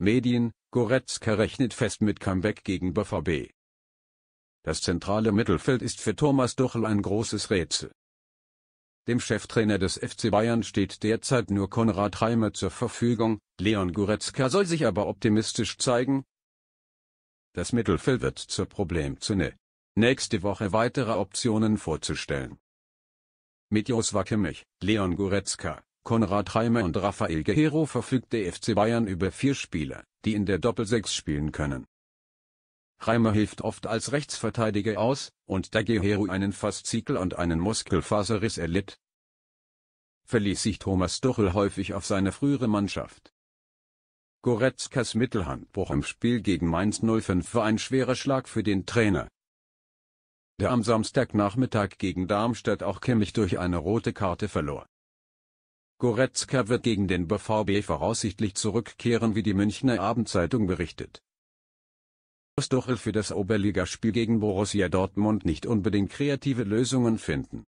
Medien, Goretzka rechnet fest mit Comeback gegen BVB. Das zentrale Mittelfeld ist für Thomas Tuchel ein großes Rätsel. Dem Cheftrainer des FC Bayern steht derzeit nur Konrad Reimer zur Verfügung, Leon Goretzka soll sich aber optimistisch zeigen. Das Mittelfeld wird zur Problemzone. Nächste Woche weitere Optionen vorzustellen. Mit Josua Kimmich, Leon Goretzka, Konrad Reimer und Rafael Guerrero verfügt der FC Bayern über vier Spieler, die in der doppel Doppelsechs spielen können. Reimer hilft oft als Rechtsverteidiger aus, und da Guerrero einen Faszikel und einen Muskelfaserriss erlitt, verließ sich Thomas Tuchel häufig auf seine frühere Mannschaft. Goretzkas Mittelhandbruch im Spiel gegen Mainz 05 war ein schwerer Schlag für den Trainer. Der am Samstagnachmittag gegen Darmstadt auch Kimmich durch eine rote Karte verlor. Goretzka wird gegen den BVB voraussichtlich zurückkehren, wie die Münchner Abendzeitung berichtet. Stochel für das Oberligaspiel gegen Borussia Dortmund nicht unbedingt kreative Lösungen finden.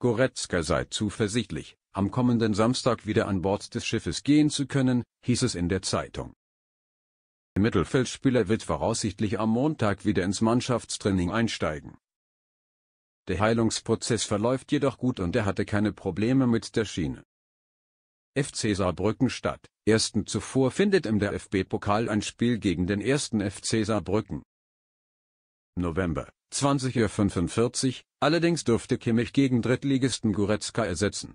Goretzka sei zuversichtlich, am kommenden Samstag wieder an Bord des Schiffes gehen zu können, hieß es in der Zeitung. Der Mittelfeldspieler wird voraussichtlich am Montag wieder ins Mannschaftstraining einsteigen. Der Heilungsprozess verläuft jedoch gut und er hatte keine Probleme mit der Schiene. FC Saarbrücken statt. Ersten zuvor findet im der FB-Pokal ein Spiel gegen den ersten FC Saarbrücken. November, 20.45 Uhr, allerdings durfte Kimmich gegen Drittligisten Goretzka ersetzen.